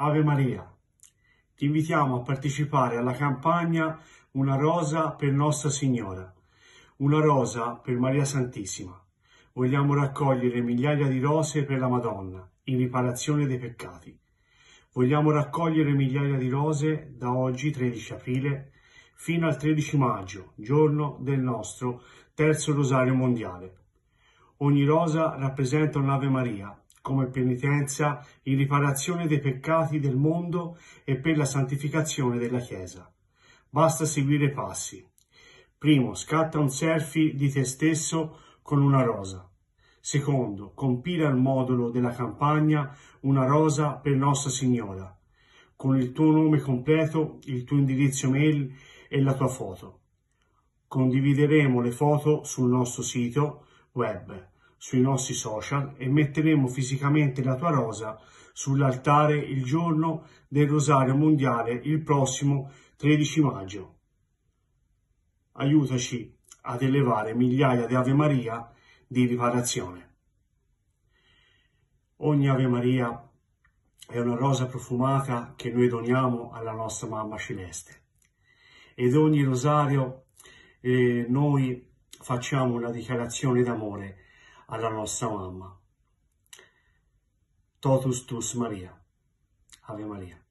Ave Maria. Ti invitiamo a partecipare alla campagna Una rosa per Nostra Signora, una rosa per Maria Santissima. Vogliamo raccogliere migliaia di rose per la Madonna, in riparazione dei peccati. Vogliamo raccogliere migliaia di rose da oggi 13 aprile fino al 13 maggio, giorno del nostro terzo rosario mondiale. Ogni rosa rappresenta un'Ave Maria come penitenza in riparazione dei peccati del mondo e per la santificazione della Chiesa. Basta seguire i passi. Primo, scatta un selfie di te stesso con una rosa. Secondo, compila al modulo della campagna Una rosa per Nostra Signora, con il tuo nome completo, il tuo indirizzo mail e la tua foto. Condivideremo le foto sul nostro sito web sui nostri social e metteremo fisicamente la tua rosa sull'altare il giorno del Rosario Mondiale il prossimo 13 maggio. Aiutaci ad elevare migliaia di Ave Maria di riparazione. Ogni Ave Maria è una rosa profumata che noi doniamo alla nostra Mamma Celeste ed ogni rosario eh, noi facciamo una dichiarazione d'amore a nossa alma. Todos tus Maria. Ave Maria.